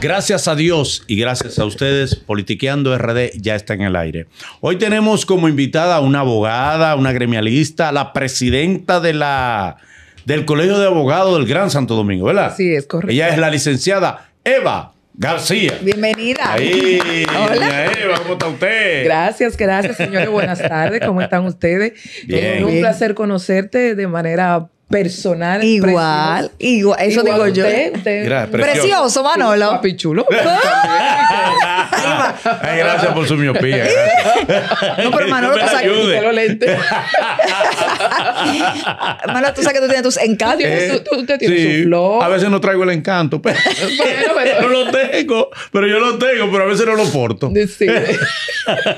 Gracias a Dios y gracias a ustedes, Politiqueando RD ya está en el aire. Hoy tenemos como invitada a una abogada, una gremialista, la presidenta de la, del Colegio de Abogados del Gran Santo Domingo, ¿verdad? Sí, es correcto. Ella es la licenciada Eva García. Bienvenida. Ahí, Hola. Eva, ¿cómo está usted? Gracias, gracias, señores. Buenas tardes, ¿cómo están ustedes? un placer conocerte de manera personal. Igual, igual, eso digo yo. precioso. Manolo. Papi chulo. Ay, gracias por su miopía. no, pero Manolo, tú sabes. Manolo, tú sabes que tú tienes tus encantos. tú, tú, tienes sí. su A veces no traigo el encanto, pero, lo tengo. Pero yo lo tengo, pero a veces no lo porto.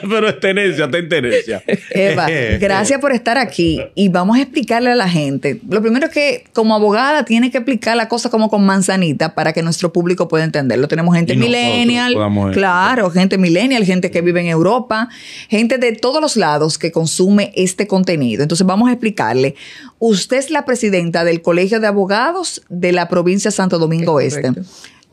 pero es tenencia, en tenencia. Eva, eh, gracias por estar aquí. Y vamos a explicarle a la gente. Lo lo primero es que como abogada tiene que explicar la cosa como con manzanita para que nuestro público pueda entenderlo. Tenemos gente millennial, claro, gente millennial, gente que vive en Europa, gente de todos los lados que consume este contenido. Entonces vamos a explicarle. Usted es la presidenta del Colegio de Abogados de la provincia de Santo Domingo Oeste. Este.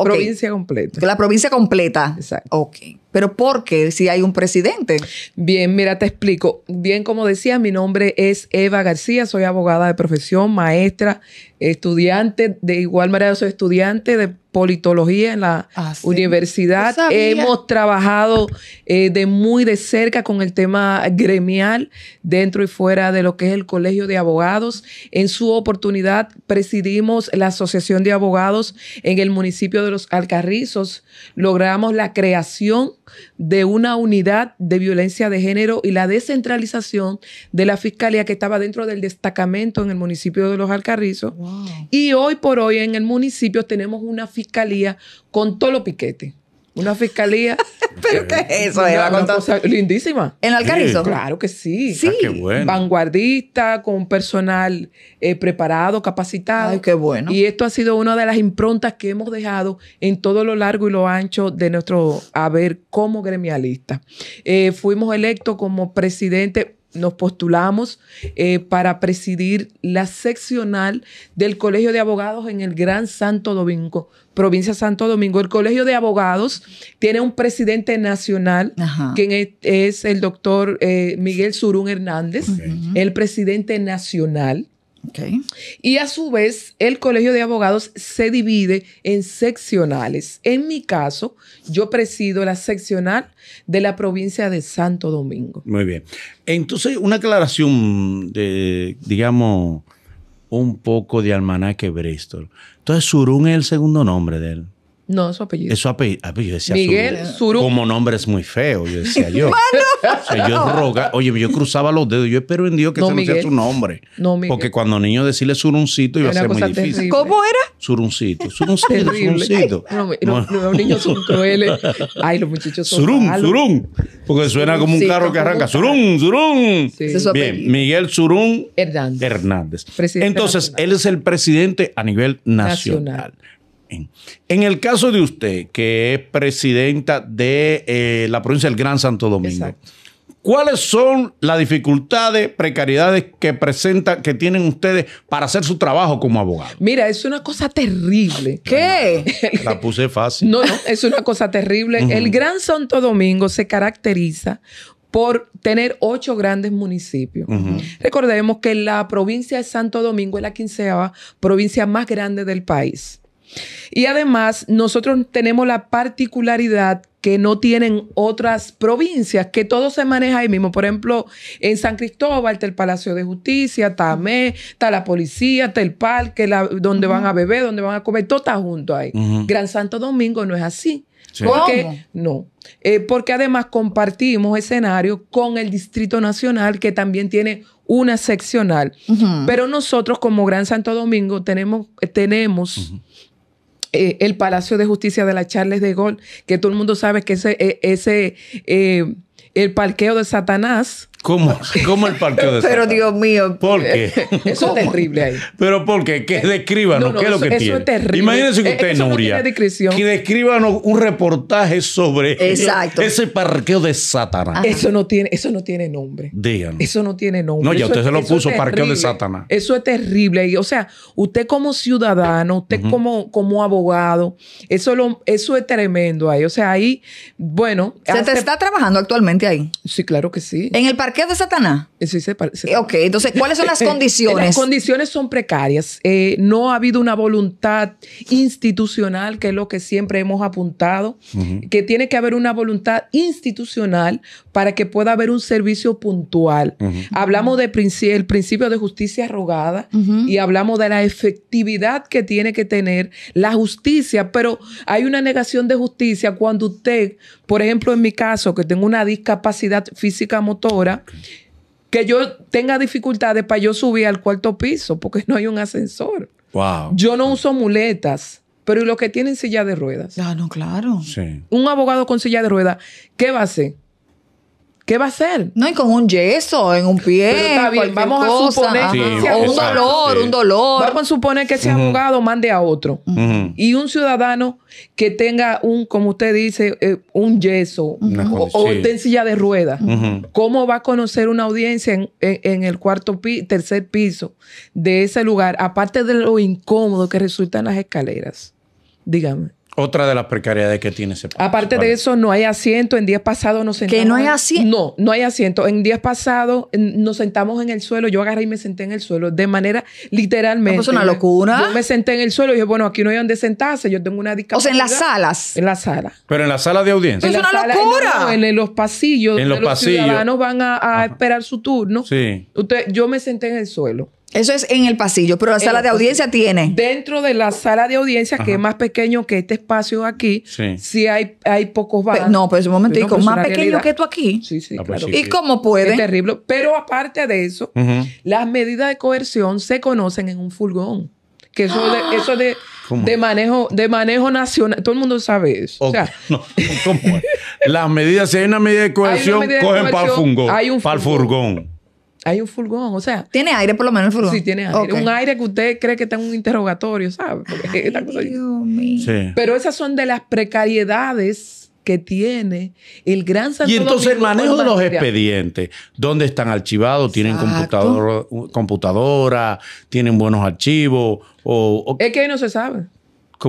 Provincia completa. La provincia completa. Exacto. Ok. Pero ¿por qué si hay un presidente? Bien, mira, te explico. Bien, como decía, mi nombre es Eva García, soy abogada de profesión, maestra, estudiante, de igual manera soy estudiante de politología en la ah, universidad. Hemos trabajado eh, de muy de cerca con el tema gremial dentro y fuera de lo que es el Colegio de Abogados. En su oportunidad presidimos la Asociación de Abogados en el municipio de Los Alcarrizos. Logramos la creación de una unidad de violencia de género y la descentralización de la fiscalía que estaba dentro del destacamento en el municipio de Los Alcarrizos. Y hoy por hoy en el municipio tenemos una fiscalía con todos los piquetes una fiscalía. ¿Pero qué eso, lindísima. ¿En Alcarrizo? Claro que sí. Sí. Ah, qué bueno. Vanguardista, con personal eh, preparado, capacitado. Ay, qué bueno. Y esto ha sido una de las improntas que hemos dejado en todo lo largo y lo ancho de nuestro haber como gremialista. Eh, fuimos electos como presidente nos postulamos eh, para presidir la seccional del Colegio de Abogados en el Gran Santo Domingo, provincia Santo Domingo. El Colegio de Abogados tiene un presidente nacional, que quien es, el doctor eh, Miguel Surún Hernández, el presidente nacional. Y a su vez, el Colegio de Abogados se divide en seccionales. En mi caso, yo presido la seccional de la provincia de Santo Domingo. Muy bien. Entonces, una aclaración de, digamos, un poco de almanaque Bristol. Entonces, Surún es el segundo nombre de él. No, su apellido. Eso su apellido. Ah, pues yo Miguel Como nombre es muy feo, yo decía yo. o yo oye, yo cruzaba los dedos, yo espero en Dios que se nos sea su nombre. No, Miguel. Porque cuando niño decirle suruncito iba a ser muy difícil. ¿Cómo era? Suruncito, suruncito, suruncito. los niños son crueles. Ay, los muchachos son Surun, malos. surun. Porque suena como un carro que arranca. Surun, surun. Bien, Miguel Surun Hernández. Entonces, él es el presidente a nivel nacional. En el caso de usted, que es presidenta de eh, la provincia del Gran Santo Domingo, ¿cuáles son las dificultades, precariedades que presentan, que tienen ustedes para hacer su trabajo como abogado? Mira, es una cosa terrible. ¿Qué? la puse fácil. No, no, es una cosa terrible. El Gran Santo Domingo se caracteriza por tener ocho grandes municipios. Recordemos que la provincia de Santo Domingo es la quinceava provincia más grande del país. Y además, nosotros tenemos la particularidad que no tienen otras provincias, que todo se maneja ahí mismo. Por ejemplo, en San Cristóbal está el Palacio de Justicia, está AME, está la policía, está el parque, donde van a beber, donde van a comer, todo está junto ahí. Gran Santo Domingo no es así. Porque, No. Eh, porque además compartimos escenario con el Distrito Nacional, que también tiene una seccional. Pero nosotros, como Gran Santo Domingo, tenemos, tenemos eh, el Palacio de Justicia de la Charles de Gaulle, que todo el mundo sabe que ese, eh, ese eh, el parqueo de Satanás. ¿Cómo? ¿Cómo el parqueo de Satanás? Pero Dios mío. ¿Por qué? Eso es terrible ahí. ¿Pero por qué? Que eh, descríbanos. ¿Qué es lo que tiene? Eso es terrible. Imagínense que eh, usted, no Nuria, que descríbanos un reportaje sobre ese parqueo de Satanás. Ah. Eso no tiene, eso no tiene nombre. Díganos. Eso no tiene nombre. No, ya usted se lo puso parqueo de Satanás. Eso es terrible. Y, o sea, usted como ciudadano, usted como, como abogado, eso, eso es tremendo ahí. O sea, ahí, bueno. Se te está trabajando actualmente Sí, claro que sí. ¿En el parque de Satanás? Eh, sí, se, Ok, entonces, ¿cuáles son las condiciones? las condiciones son precarias. Eh, no ha habido una voluntad institucional, que es lo que siempre hemos apuntado, que tiene que haber una voluntad institucional para que pueda haber un servicio puntual. Hablamos del principio de justicia rogada y hablamos de la efectividad que tiene que tener la justicia, pero hay una negación de justicia cuando usted, por ejemplo, en mi caso, que tengo una discapacidad, capacidad física motora que yo tenga dificultades para yo subir al cuarto piso porque no hay un ascensor. Yo no uso muletas, pero ¿y los que tienen silla de ruedas? Ah, no, claro. Un abogado con silla de ruedas, ¿qué va a hacer? ¿Qué va a hacer? No, y con un yeso en un pie. vamos a suponer o un dolor, un dolor. Vamos a suponer que ese abogado mande a otro. Y un ciudadano que tenga un, como usted dice, eh, un yeso o, una en silla de ruedas. ¿Cómo va a conocer una audiencia en, el cuarto tercer piso de ese lugar? Aparte de lo incómodo que resultan las escaleras. Dígame. Otra de las precariedades que tiene ese país. Aparte de eso, no hay asiento. En días pasados nos sentamos. ¿Que no hay asiento? No, no hay asiento. En días pasados nos sentamos en el suelo. Yo agarré y me senté en el suelo. De manera literalmente. es una locura. Yo me senté en el suelo y dije, bueno, aquí no hay donde sentarse. Yo tengo una discapacidad. O sea, en las salas. En las salas. Pero en la sala de audiencia. Es una locura. No, en, los pasillos. En los, pasillos. Los ciudadanos van a, esperar su turno. Sí. Usted, yo me senté en el suelo. Eso es en el pasillo, pero la sala de audiencia tiene. Dentro de la sala de audiencia, que es más pequeño que este espacio aquí, sí, hay, hay pocos bares. no, pues, es un momento, más pequeño que tú aquí. Sí, sí, ah, pues ¿Y como cómo puede? terrible. Pero aparte de eso, las medidas de coerción se conocen en un furgón. Que eso de, eso de, manejo, de manejo nacional, todo el mundo sabe eso. O sea, ¿cómo las medidas, si hay una medida de coerción, cogen para el furgón. Hay un furgón hay un furgón, o sea. Tiene aire por lo menos el furgón. Sí, tiene aire. Un aire que usted cree que está en un interrogatorio, ¿sabe? Ay, Pero esas son de las precariedades que tiene el gran Santo Y entonces el manejo de los expedientes, dónde están archivados, tienen computadora, computadora, tienen buenos archivos Es que no se sabe.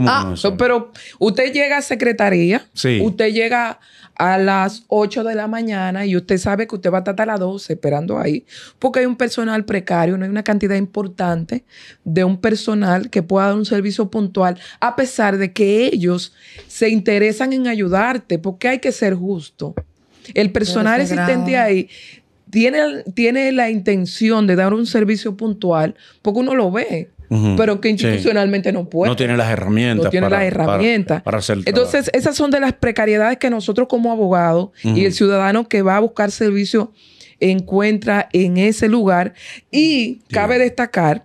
Ah, pero usted llega a secretaría, usted llega a las 8 de la mañana y usted sabe que usted va a estar a las 12 esperando ahí, porque hay un personal precario, no hay una cantidad importante de un personal que pueda dar un servicio puntual, a pesar de que ellos se interesan en ayudarte, porque hay que ser justo. El personal existente ahí tiene, tiene la intención de dar un servicio puntual, porque uno lo ve pero que institucionalmente no puede. No tiene las herramientas. No tiene para, las herramientas. Para, hacer Entonces, esas son de las precariedades que nosotros como abogados y el ciudadano que va a buscar servicio encuentra en ese lugar. Y cabe destacar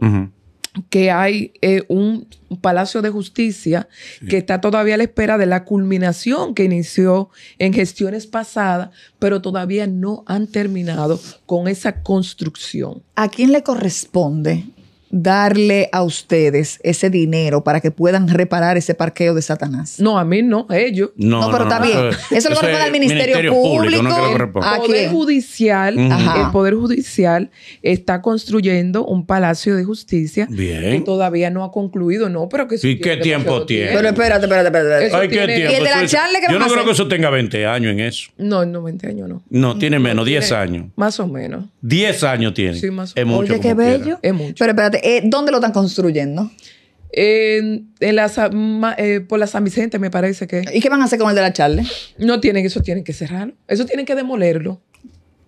que hay eh, un Palacio de Justicia que está todavía a la espera de la culminación que inició en gestiones pasadas, pero todavía no han terminado con esa construcción. ¿A quién le corresponde darle a ustedes ese dinero para que puedan reparar ese parqueo de Satanás. No, a mí no, a ellos. No, pero está bien. Eso lo corresponde al Ministerio, Público. Aquí el Poder Judicial, el Poder Judicial está construyendo un palacio de justicia bien. que todavía no ha concluido, no, pero que ¿Y qué tiempo tiene? Pero espérate, espérate, espérate. ¿qué tiempo? Y Yo no creo que eso tenga 20 años en eso. No, no 20 años no. No, tiene menos, 10 años. Más o menos. 10 años tiene. Sí, más o menos. Es mucho. Oye, qué bello. Es mucho. Pero espérate, eh, ¿Dónde lo están construyendo? en la, eh, por la San Vicente, me parece que. ¿Y qué van a hacer con el de la Charle? No tienen, eso tienen que cerrarlo. Eso tienen que demolerlo.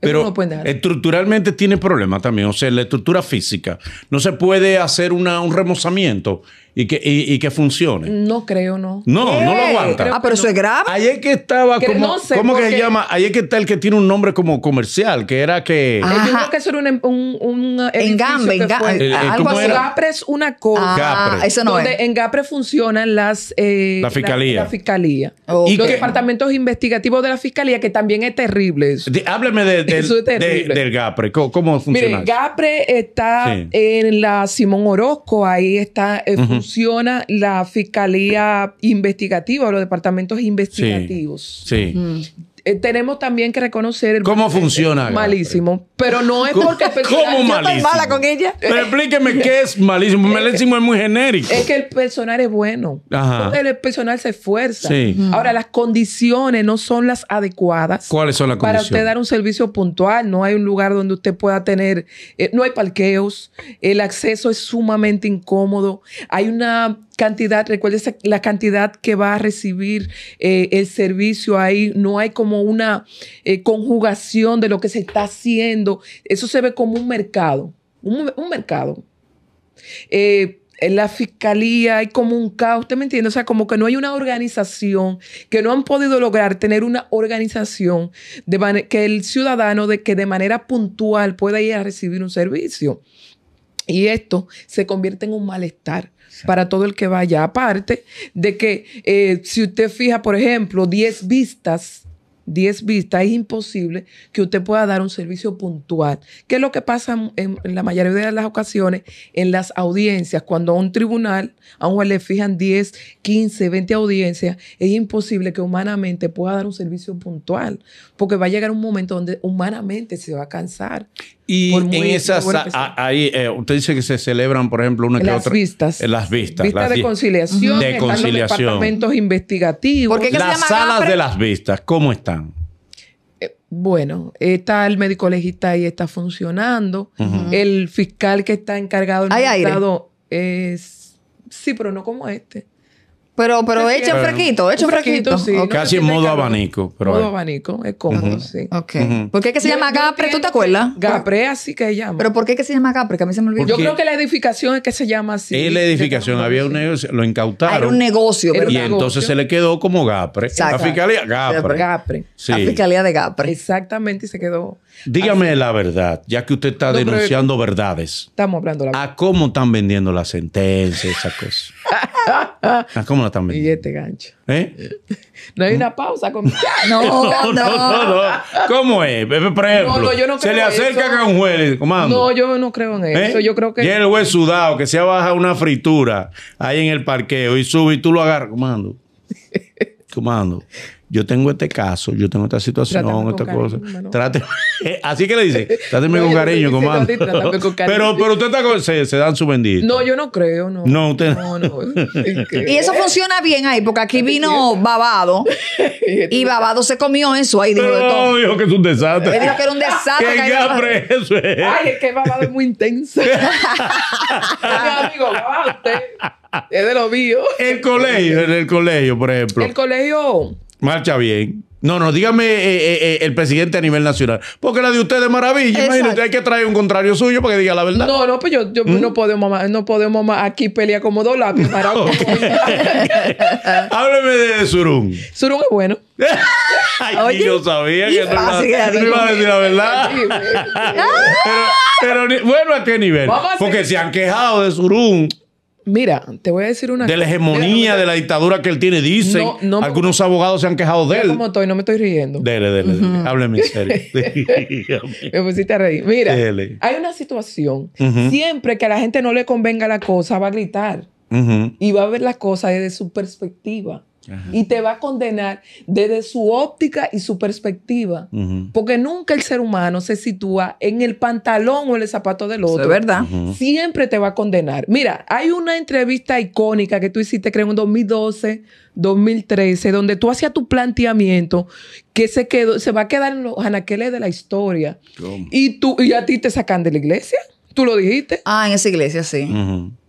Pero no estructuralmente tiene problemas también, o sea, la estructura física. No se puede hacer un remozamiento y que, y, que funcione. No creo, no. No, no lo aguanta. Ah, pero eso es grave. es que estaba, como, ¿cómo que se llama? es que está el que tiene un nombre como comercial, que era que... Eh, Ajá. Yo creo que eso era un... Em, un, un engambe, engambe. Algo así. Gapre es una cosa. Ah, eso no donde es. en Gapre funcionan las... Eh, la fiscalía. La, fiscalía. y los departamentos investigativos de la fiscalía, que también es terrible eso. hábleme de, del Gapre. ¿Cómo, funciona? Mire, Gapre está en la Simón Orozco. Ahí está... Eh, funciona la fiscalía investigativa o los departamentos investigativos. Sí. Eh, tenemos también que reconocer... El ¿Cómo funciona? Malísimo. Pero no es porque... ¿Cómo malísimo? mala con ella. Pero explíqueme qué es malísimo. Malísimo es muy genérico. Es que el personal es bueno. Ajá. El personal se esfuerza. Ahora, las condiciones no son las adecuadas. ¿Cuáles son las condiciones? Para usted dar un servicio puntual. No hay un lugar donde usted pueda tener... Eh, no hay parqueos. El acceso es sumamente incómodo. Hay una cantidad, recuérdese la cantidad que va a recibir eh, el servicio ahí, no hay como una eh, conjugación de lo que se está haciendo, eso se ve como un mercado, un, mercado. en eh, la fiscalía hay como un caos, ¿usted me entiende? O sea, como que no hay una organización, que no han podido lograr tener una organización que el ciudadano de que de manera puntual pueda ir a recibir un servicio. Y esto se convierte en un malestar para todo el que vaya. Aparte de que eh, si usted fija, por ejemplo, 10 vistas, 10 vistas, es imposible que usted pueda dar un servicio puntual. ¿Qué es lo que pasa en, en, la mayoría de las ocasiones en las audiencias? Cuando a un tribunal, a un juez le fijan 10, 15, 20 audiencias, es imposible que humanamente pueda dar un servicio puntual, porque va a llegar un momento donde humanamente se va a cansar. Y en esas, ahí, eh, usted dice que se celebran, por ejemplo, una que las Vistas. las vistas. Vistas de conciliación. De conciliación. Los departamentos investigativos. las salas de las vistas, ¿cómo están? Eh, bueno, está el médico legista ahí, está funcionando. El fiscal que está encargado del estado es. Sí, pero no como este. Pero, pero hecho pero, hecho fresquito. Sí, Casi en modo abanico. Pero modo abanico, es cómodo, sí. Ok. ¿Por qué es que se llama Gapre? ¿Tú te acuerdas? Gapre, así que se llama. ¿Pero por qué que se llama Gapre? Que a mí se me olvidó. Yo creo que la edificación es que se llama así. Es la edificación. Había un negocio, lo incautaron. Era un negocio. ¿verdad? Y entonces se le quedó como Gapre. La fiscalía, Gapre. Gapre. Sí. La fiscalía de Gapre. Exactamente, y se quedó. Dígame la verdad, ya que usted está denunciando verdades. Estamos hablando la verdad. ¿A cómo están vendiendo las sentencias, esas cosas? ¿A cómo también. Y este gancho. ¿Eh? No hay una pausa con... no, no, no, ¿Cómo es? Por ejemplo, se le acerca a un juez, comando. No, yo no creo en ¿Eh? eso. Yo creo que... Y el juez sudado que se bajado una fritura ahí en el parqueo y sube y tú lo agarras, comando. Comando yo tengo este caso, yo tengo esta situación, esta cosa. Eh, así que le dice, tráteme con cariño, comando. Con cariño. Pero, pero usted está, se, se, dan su bendito. No, yo no creo, no. No, usted no. y eso funciona bien ahí, porque aquí vino Babado y este Babado se comió eso ahí. Dijo No, dijo que es un desastre. Él dijo que era un desastre. Qué aprecio. preso. Ay, es que Babado es muy intenso. amigo, Babado, usted es de lo mío. El colegio, en el colegio, por ejemplo. El colegio marcha bien. No, no, dígame eh, eh, eh, el presidente a nivel nacional. Porque la de usted es maravilla. Imagínate, hay que traer un contrario suyo para que diga la verdad. No, no, pues yo, pues ¿Mm? no podemos no podemos aquí pelear como dos lápices. Hábleme de Surum. Surum es bueno. Ay, yo sabía que no, iba, a decir la verdad. pero, pero, bueno, ¿a qué nivel? Porque se han quejado de Surun. Mira, te voy a decir una De la hegemonía, de, la dictadura que él tiene, dice. Algunos abogados se han quejado de él. como estoy, no me estoy riendo. Dele, dele, dele. serio. me pusiste a reír. Mira, hay una situación. Siempre que a la gente no le convenga la cosa, va a gritar. Y va a ver las cosas desde su perspectiva y te va a condenar desde su óptica y su perspectiva. Porque nunca el ser humano se sitúa en el pantalón o en el zapato del otro. Es verdad. Siempre te va a condenar. Mira, hay una entrevista icónica que tú hiciste, creo, en 2012, 2013, donde tú hacías tu planteamiento que se, quedó, se va a quedar en los anaqueles de la historia. Y, tú, y a ti te sacan de la iglesia. ¿Tú lo dijiste? Ah, en esa iglesia, sí.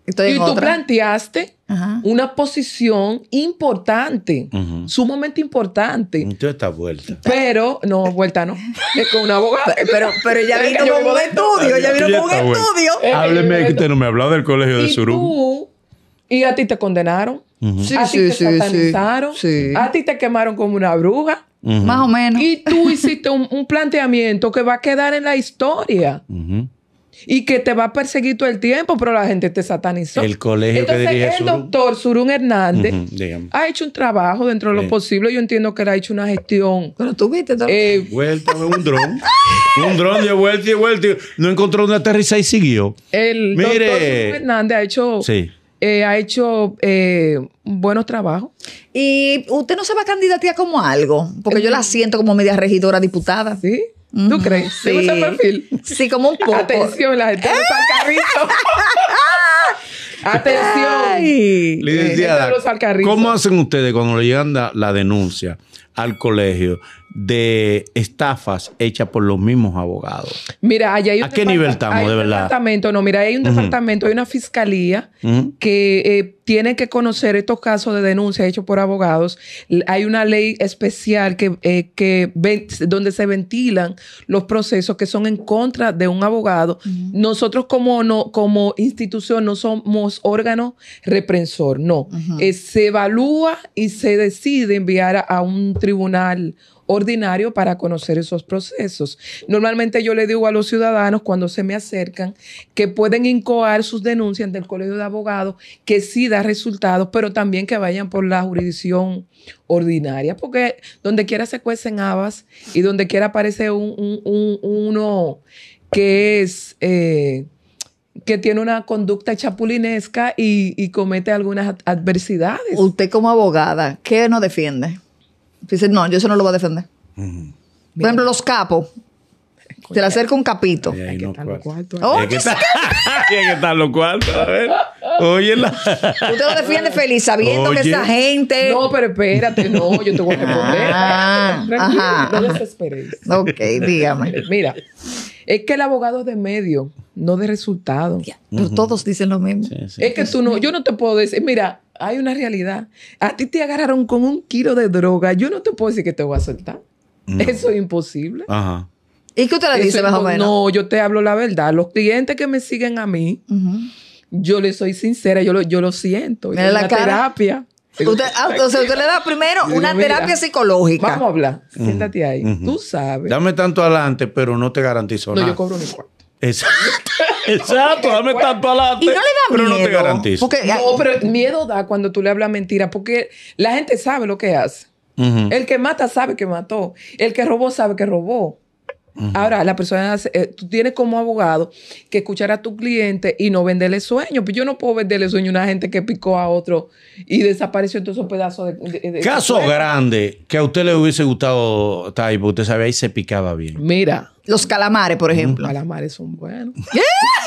y tú planteaste una posición importante, sumamente importante. Entonces está vuelta. Pero, no, vuelta no. Es con una abogada. pero, pero ella vino como un estudio, ella vino como un estudio. Eh, Hábleme que usted no me ha hablado del colegio de Surú. Y a ti te condenaron. sí, a ti te sí, satanizaron. A ti te quemaron como una bruja. Más o menos. Y tú hiciste un, planteamiento que va a quedar en la historia. Ajá y que te va a perseguir todo el tiempo, pero la gente te satanizó. El colegio Entonces, que dirige el doctor Surun Hernández ha hecho un trabajo dentro de lo posible. Yo entiendo que le ha hecho una gestión. Pero tú viste doctor. Eh, vuelta un dron. un dron de vuelta y vuelta. No encontró una aterriza y siguió. El doctor Surun Hernández ha hecho. Eh, ha hecho eh, buenos trabajos. ¿Y usted no se va a candidatar como algo? Porque yo la siento como media regidora diputada. Sí. ¿Tú crees? Sí. ¿Te gusta perfil? Sí, como un poco. Atención, la gente al carrito. ¡Eh! Atención. Eh, ¿cómo hacen ustedes cuando le llegan la denuncia al colegio? de estafas hechas por los mismos abogados. Mira, allá hay un ¿A qué nivel estamos, de verdad? Departamento, no, mira, hay un departamento, hay una fiscalía que eh, tiene que conocer estos casos de denuncia hechos por abogados. Hay una ley especial que, eh, donde se ventilan los procesos que son en contra de un abogado. Nosotros como, no, como institución no somos órgano reprensor, no. Eh, se evalúa y se decide enviar a un tribunal ordinario para conocer esos procesos. Normalmente yo le digo a los ciudadanos cuando se me acercan que pueden incoar sus denuncias ante el Colegio de Abogados, que sí da resultados, pero también que vayan por la jurisdicción ordinaria, porque donde quiera se cuecen habas y donde quiera aparece un, uno que es... Eh, que tiene una conducta chapulinesca y, y comete algunas adversidades. Usted como abogada, ¿qué no defiende? Dice, no, yo eso no lo voy a defender. Por ejemplo, los capos. Te le acerca un capito. Ahí hay que estar los cuartos. Hay que estar los cuartos. A ver. Óyela. Tú lo defiende feliz sabiendo que esa gente. No, pero espérate, no, yo te voy a responder. Ah, Tranquilo, ajá. no desesperes. Ok, dígame. Mira, es que el abogado es de medio, no de resultado. Pero todos dicen lo mismo. es que tú no, yo no te puedo decir, mira, hay una realidad. A ti te agarraron con un kilo de droga. Yo no te puedo decir que te voy a soltar. Eso es imposible. Ajá. ¿Y qué usted le dice más o menos? No, yo te hablo la verdad. Los clientes que me siguen a mí, yo les soy sincera, yo lo, yo lo siento. En la terapia. Usted, ah, o usted le da primero una terapia psicológica. Vamos a hablar. Siéntate ahí. Tú sabes. Dame tanto adelante, pero no te garantizo nada. No, yo cobro ni cuarto. Exacto. Exacto, dame tan palabras, pero no te garantizo. no, pero miedo da cuando tú le hablas mentira, porque la gente sabe lo que hace. El que mata sabe que mató. El que robó sabe que robó. Ahora, la persona, eh, tú tienes como abogado que escuchar a tu cliente y no venderle sueños, Pues yo no puedo venderle sueño a una gente que picó a otro y desapareció todos esos pedazos de. Caso grande que a usted le hubiese gustado, Taibo, usted sabe, ahí se picaba bien. Mira. Los calamares, por ejemplo. Los calamares son buenos.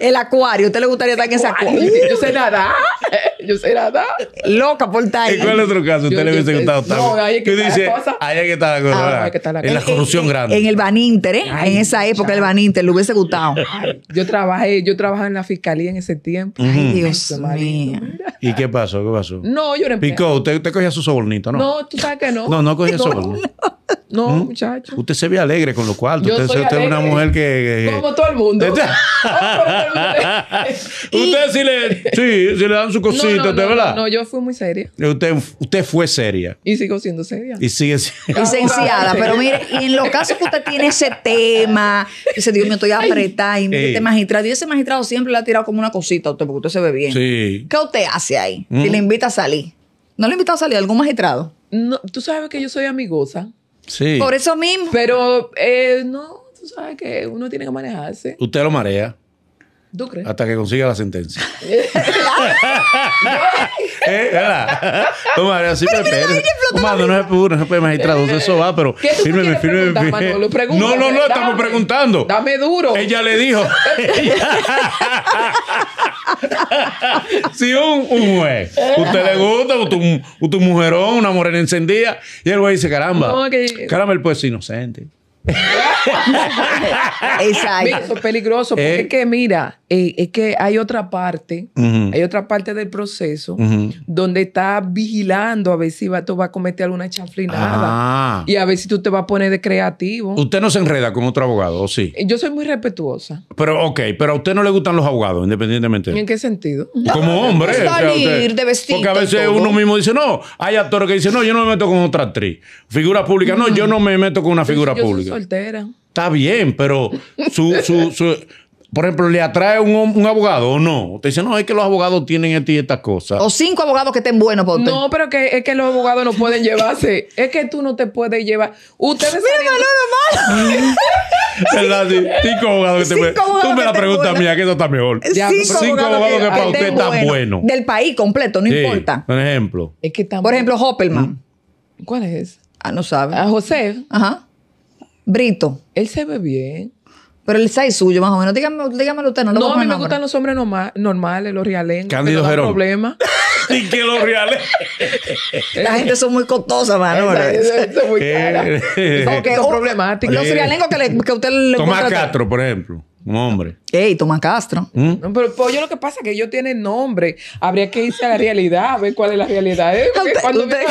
El acuario, ¿usted le gustaría estar en ese acuario? Yo sé nada. Yo sé nada. Loca por tal. ¿Y el otro caso usted le hubiese gustado estar? No, ahí que está la que En, la corrupción grande. En el Baninter, en esa época el Baninter, le hubiese gustado. yo trabajé, yo trabajaba en la fiscalía en ese tiempo. Ay, Dios mío. ¿Y qué pasó? ¿Qué pasó? No, yo le empecé. Picó, usted, usted cogía su sobornito, ¿no? No, tú sabes que no. No, no cogía sobornito. No, muchachos. ¿Mm? muchacho. Usted se ve alegre con lo cual. usted, usted es una mujer que. Como todo el mundo. usted, sí le, sí, le dan su cosita, no, no, ¿verdad? No, yo fui muy seria. Usted, usted fue seria. Y sigo siendo seria. Y sigue siendo. Licenciada, ah, pero mire, en los casos que usted tiene ese tema, ese Dios me estoy apretada y mire este eh. magistrado. Y ese magistrado siempre le ha tirado como una cosita a usted porque usted se ve bien. Sí. ¿Qué usted hace ahí? Y ¿Mm? le invita a salir. ¿No le invitado a salir a algún magistrado? No, tú sabes que yo soy amigosa. Por eso mismo. Pero eh, no, tú sabes que uno tiene que manejarse. Usted lo marea. ¿Tú crees? Hasta que consiga la sentencia. ¿Eh? ¿Verdad? No, pues, sí, pero pues, pues, no es puro, no es magistrado, eso va, pero firme, firme, No, no, no, estamos preguntando. Dame duro. Ella le dijo. si un, un juez, usted le gusta, usted tu mujerón, una morena encendida, y el güey dice, caramba, caramba, el pues es inocente. Exacto. Es peligroso porque eh. es que, mira, eh, es que hay otra parte, hay otra parte del proceso donde está vigilando a ver si tú vas a cometer alguna chaflinada ah. y a ver si tú te vas a poner de creativo. ¿Usted no se enreda con otro abogado, ¿o sí? Yo soy muy respetuosa. Pero, ok, pero a usted no le gustan los abogados, independientemente. ¿En qué sentido? Como hombre. salir de Porque a veces uno mismo dice, no, hay actores que dicen, no, yo no me meto con otra actriz. Figura pública, no, yo no me meto con una figura pública. Soltera. Está bien, pero su, su, su por ejemplo, le atrae un, un abogado o no. Usted dice, no, es que los abogados tienen estas y estas cosas. O cinco abogados que estén buenos para usted. No, pero que, es que los abogados no pueden llevarse. es que tú no te puedes llevar. Ustedes. Mira, no, no, Cinco abogados que te pueden. Tú me la preguntas mía, que eso está mejor. cinco, abogados que, para usted están buenos. Del país completo, no importa. Un ejemplo. Es que por ejemplo, Hoppelman. ¿Cuál es? Ah, no sabe. A ah, José. Ajá. Brito. Él se ve bien. Pero el sabe suyo, más o menos. Dígame, dígamelo usted, no lo No, a mí me gustan los hombres normales, los rialengos. Cándido Jerón. No problema. Y que los reales. La gente son muy costosas, mano. La es muy eh, caras. Oh, eh, Los rialengos que, le, que usted le Tomás Castro, por ejemplo. Un hombre. Ey, Tomás Castro. ¿Mm? No, pero, yo lo que pasa es que ellos tienen nombre. Habría que irse a la realidad, a ver cuál es la realidad. ¿eh? cuando usted...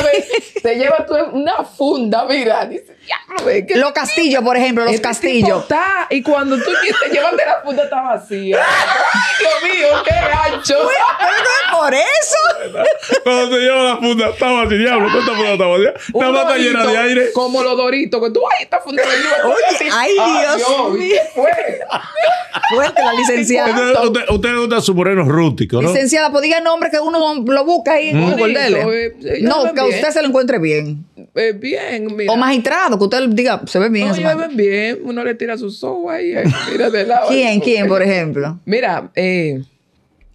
te lleva tú una funda, mira, dice, diablo, Los este castillos, por ejemplo, los este castillos. Está, y cuando tú te llevas de la funda está vacía. Dios mío, qué gancho. no por eso. cuando te llevas la funda está vacía, diablo, esta funda está vacía. llena de aire. Como los doritos, que tú, ay, esta funda Oye, ay, ah, Dios, mío. fue? Fue la licenciada. Usted, usted, le gusta su moreno rústico, ¿no? Licenciada, pues diga el nombre que uno lo busca ahí en mm. Google eh, eh, no, que usted se lo encuentre bien. Eh, bien, mira. O magistrado, que usted diga, se ve bien. No, se ve bien. Uno le tira sus ojos ahí. Mira de lado. ¿Quién, quién, por ejemplo? Mira, eh.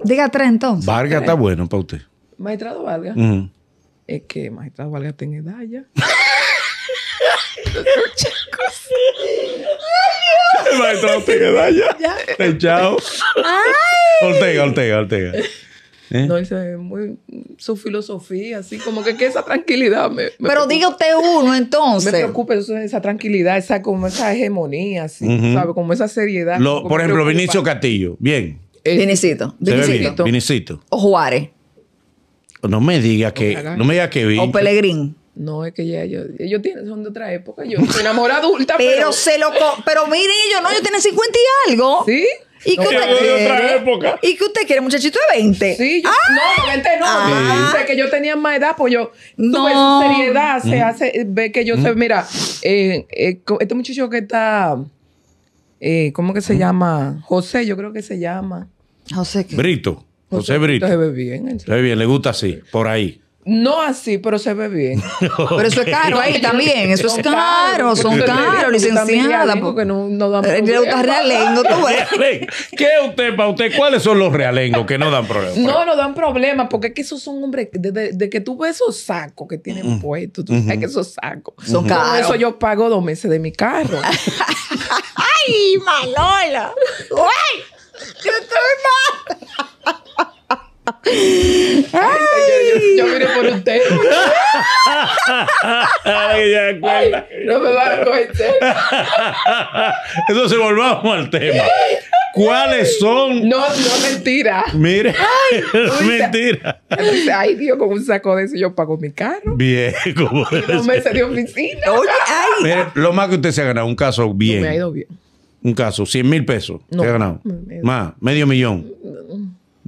Diga tres entonces. Vargas está bueno para usted. Magistrado Vargas. Es que magistrado Vargas tiene edad ya. ¡Ay, Dios! Maestro Ortega, Daya. Ya. Te chao. ¡Ay! Ortega, Ortega, Ortega. ¿Eh? No, dice muy su filosofía, así como que, que esa tranquilidad me, Pero diga usted uno entonces. Me preocupa eso, esa tranquilidad, esa como esa hegemonía, así, Como esa seriedad. Lo, por ejemplo, Vinicio Castillo, bien. Eh, Vinicito. Vinicito. Vinicito. O Juárez. No me diga que, no me diga que Vinicio. O Pelegrín. No, es que ya ellos, ellos tienen, son de otra época. Yo soy una adulta, pero, pero... se lo... Pero miren ellos, ¿no? Ellos tienen 50 y algo. ¿Sí? ¿Y no, que usted quiere? Otra época. ¿Y que usted quiere, muchachito de 20? Sí, yo, ah. no, de 20 no. Ah. Dice que yo tenía más edad, pues yo no. tuve seriedad, se hace, ve que yo mm. sé, mira, eh, eh este muchacho que está, eh, ¿cómo que se llama? José, yo creo que se llama. José ¿qué? Brito. José, José Brito. Se ve bien. Se ve bien, le gusta así, por ahí. No así, pero se ve bien. Pero eso es caro ahí también. Eso es caro, son caros, licenciada. Porque no, no dan eh, problema. realengo, tú ¿Qué usted, para usted, cuáles son los realengos que no dan problema? No, no dan problema, porque es que esos son hombres, de, que tú ves esos sacos que tienen mm. puestos, tú que esos sacos. Son caros. Por eso yo pago dos meses de mi carro. ¡Ay, Malola! ¡Uy! ¡Yo estoy mal! Ay, yo vine por usted. Ay, no me va a coger Entonces volvamos al tema. ¿Cuáles son? No, no, mentira. Mire. mentira. Ay, Dios, con un saco de eso yo pago mi carro. Bien, como. No me salió oficina. Oye, ay. Mire, lo más que usted se ha ganado, un caso bien. me ha ido bien. Un caso, 100 mil pesos. No, se ha ganado. Más, medio millón.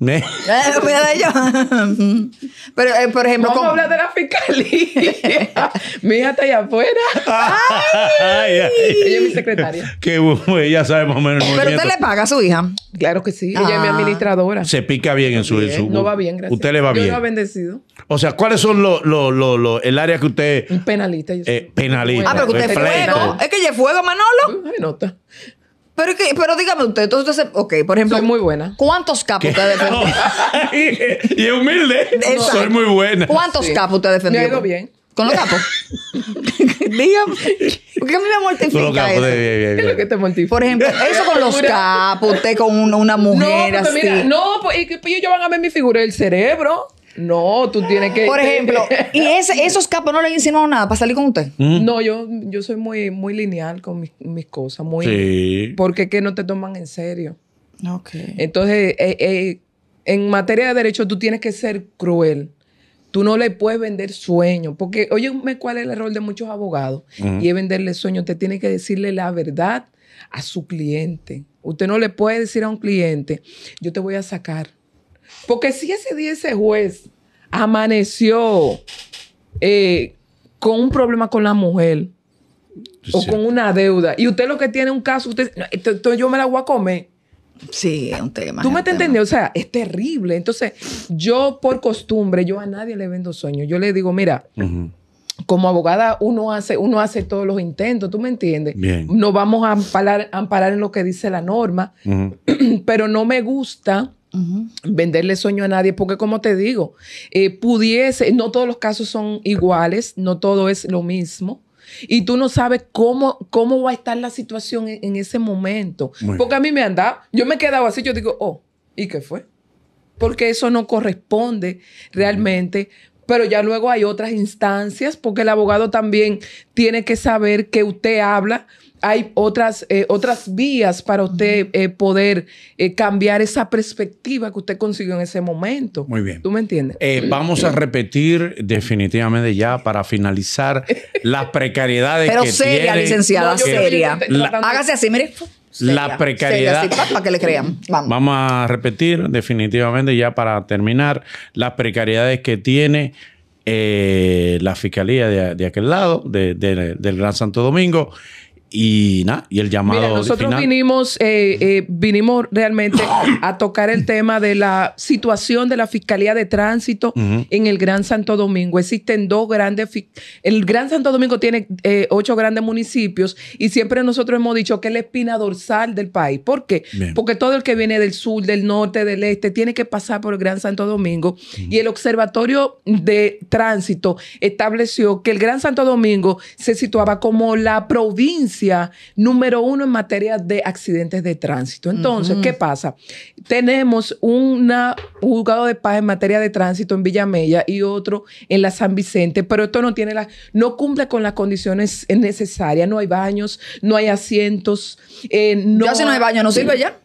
Eh, pero, eh, por ejemplo. ¿Cómo con... hablar de la fiscalía? mi hija está allá afuera. Ay, Ella es mi secretaria. Qué bueno, ella sabe más o menos. El Pero usted le paga a su hija. Claro que sí, ella es mi ah. administradora. Se pica bien en su. En su... no va bien, gracias. Usted le va yo bien. Yo bendecido. O sea, ¿cuáles son los, los, los, el área que usted. Un penalista. Yo eh, penalista. Ah, pero que usted es fuego. Es que ella es fuego, Manolo. Ay, nota. Pero, que, pero dígame usted, entonces usted se- ok, por ejemplo, Soy muy buena. ¿cuántos capos usted defendido? y es humilde. Soy muy buena. ¿Cuántos capos usted defendió? Me ha bien. ¿Con los capos? dígame, qué a mí me mortifica eso. bien, bien, bien, ¿Qué es lo que te mortifica? Por ejemplo, eso con los capos, usted con una mujer no, mira, no, pues, y que ellos van a ver mi figura, del cerebro. No, tú tienes que. Por ejemplo, ¿y esos capos no le insinuaron nada para salir con usted? Mm. No, yo, yo soy muy, muy lineal con mis, cosas. Muy, sí. Porque que no te toman en serio. Ok. Entonces, eh, eh, en materia de derecho, tú tienes que ser cruel. Tú no le puedes vender sueños. Porque, óyeme, ¿cuál es el rol de muchos abogados? Mm. Y es venderle sueños. Usted tiene que decirle la verdad a su cliente. Usted no le puede decir a un cliente, yo te voy a sacar porque si ese día ese juez amaneció eh, con un problema con la mujer o con una deuda y usted lo que tiene un caso, usted, entonces yo me la voy a comer. Sí, es un tema. ¿Tú me te entendiendo? O sea, es terrible. Entonces, yo por costumbre, yo a nadie le vendo sueños. Yo le digo, mira, como abogada uno hace, uno hace todos los intentos, ¿tú me entiendes? no Nos vamos a amparar, amparar en lo que dice la norma, pero no me gusta Venderle sueño a nadie, porque como te digo, eh, pudiese, no todos los casos son iguales, no todo es lo mismo. Y tú no sabes cómo, cómo va a estar la situación en, ese momento. porque a mí me andaba, yo me quedaba así, yo digo, oh, ¿y qué fue? Porque eso no corresponde realmente. Pero ya luego hay otras instancias, porque el abogado también tiene que saber que usted habla hay otras, eh, otras vías para usted eh, poder eh, cambiar esa perspectiva que usted consiguió en ese momento. Muy bien. ¿Tú me entiendes? vamos a repetir definitivamente ya para finalizar las precariedades Pero que seria, licenciada, seria. hágase así, mire. la para que le crean. Vamos. vamos a repetir definitivamente ya para terminar las precariedades que tiene. Eh, la fiscalía de, de aquel lado, de, del Gran Santo Domingo, y nada, y el llamado. Mira, nosotros vinimos, eh, eh, vinimos realmente a tocar el tema de la situación de la Fiscalía de Tránsito en el Gran Santo Domingo. Existen dos grandes. El Gran Santo Domingo tiene eh, ocho grandes municipios y siempre nosotros hemos dicho que es la espina dorsal del país. ¿Por qué? Porque todo el que viene del sur, del norte, del este, tiene que pasar por el Gran Santo Domingo. Y el Observatorio de Tránsito estableció que el Gran Santo Domingo se situaba como la provincia número uno en materia de accidentes de tránsito. Entonces, ¿qué pasa? Tenemos un juzgado de paz en materia de tránsito en Villamella y otro en la San Vicente, pero esto no tiene la, no cumple con las condiciones necesarias. No hay baños, no hay asientos. Eh, no ya si no hay baño, no sirve ya.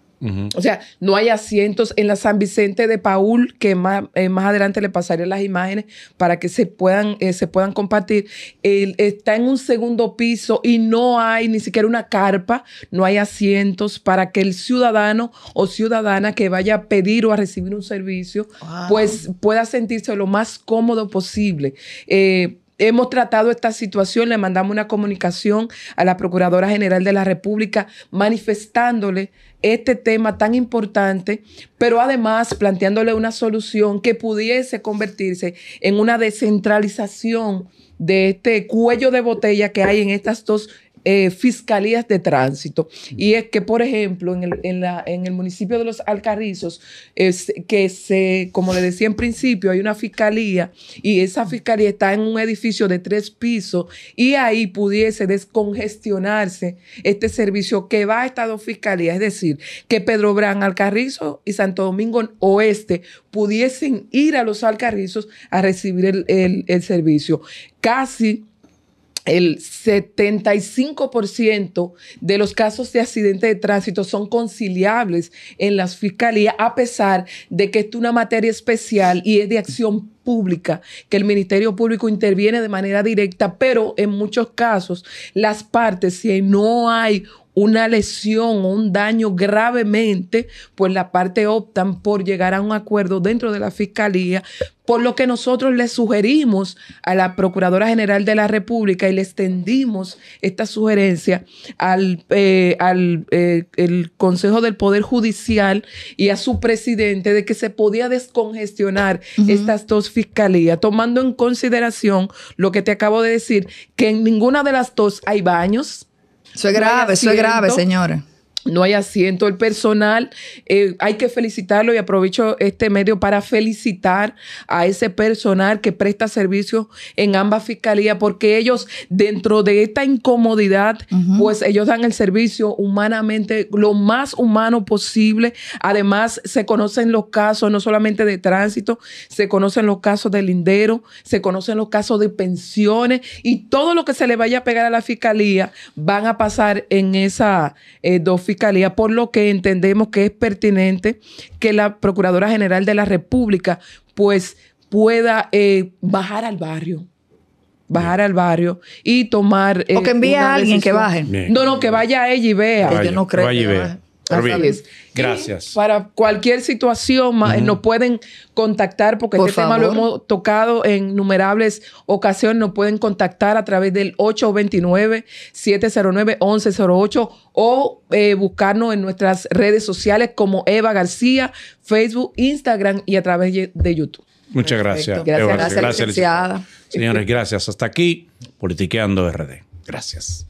O sea, no hay asientos en la San Vicente de Paul, que eh, más, adelante le pasaré las imágenes para que se puedan, eh, se puedan compartir. está en un segundo piso y no hay ni siquiera una carpa, no hay asientos para que el ciudadano o ciudadana que vaya a pedir o a recibir un servicio, pues pueda sentirse lo más cómodo posible. Eh, Hemos tratado esta situación, le mandamos una comunicación a la Procuradora General de la República manifestándole este tema tan importante, pero además planteándole una solución que pudiese convertirse en una descentralización de este cuello de botella que hay en estas dos eh, fiscalías de tránsito. Y es que, por ejemplo, en el, municipio de Los Alcarrizos, es que se, como le decía en principio, hay una fiscalía y esa fiscalía está en un edificio de tres pisos y ahí pudiese descongestionarse este servicio que va a estas dos fiscalías. Es decir, que Pedro Brán, Alcarrizo y Santo Domingo Oeste pudiesen ir a Los Alcarrizos a recibir el servicio. Casi el 75% de los casos de accidente de tránsito son conciliables en las fiscalías, a pesar de que es una materia especial y es de acción pública, que el Ministerio Público interviene de manera directa, pero en muchos casos las partes, si no hay una lesión o un daño gravemente, pues la parte optan por llegar a un acuerdo dentro de la fiscalía por lo que nosotros le sugerimos a la Procuradora General de la República y le extendimos esta sugerencia al, eh, eh, el Consejo del Poder Judicial y a su presidente de que se podía descongestionar estas dos fiscalías, tomando en consideración lo que te acabo de decir, que en ninguna de las dos hay baños. Eso es grave, eso es grave, señores no hay asiento. El personal, eh, hay que felicitarlo y aprovecho este medio para felicitar a ese personal que presta servicio en ambas fiscalías, porque ellos, dentro de esta incomodidad, pues ellos dan el servicio humanamente, lo más humano posible. Además, se conocen los casos, no solamente de tránsito, se conocen los casos de lindero, se conocen los casos de pensiones y todo lo que se le vaya a pegar a la fiscalía van a pasar en esa eh, dos fiscalías Fiscalía, por lo que entendemos que es pertinente que la Procuradora General de la República pues pueda eh, bajar al barrio, bajar al barrio y tomar. Eh, o que envíe a alguien que baje. No, no, que vaya a ella y vea. yo no creo. y vea. Gracias. para cualquier situación, eh, nos pueden contactar, porque este tema lo hemos tocado en innumerables ocasiones. Nos pueden contactar a través del 829-709-1108 o eh, buscarnos en nuestras redes sociales como Eva García, Facebook, Instagram y a través de YouTube. Muchas gracias. Gracias, gracias, gracias licenciada. Señores, gracias. Hasta aquí, Politiqueando RD. Gracias.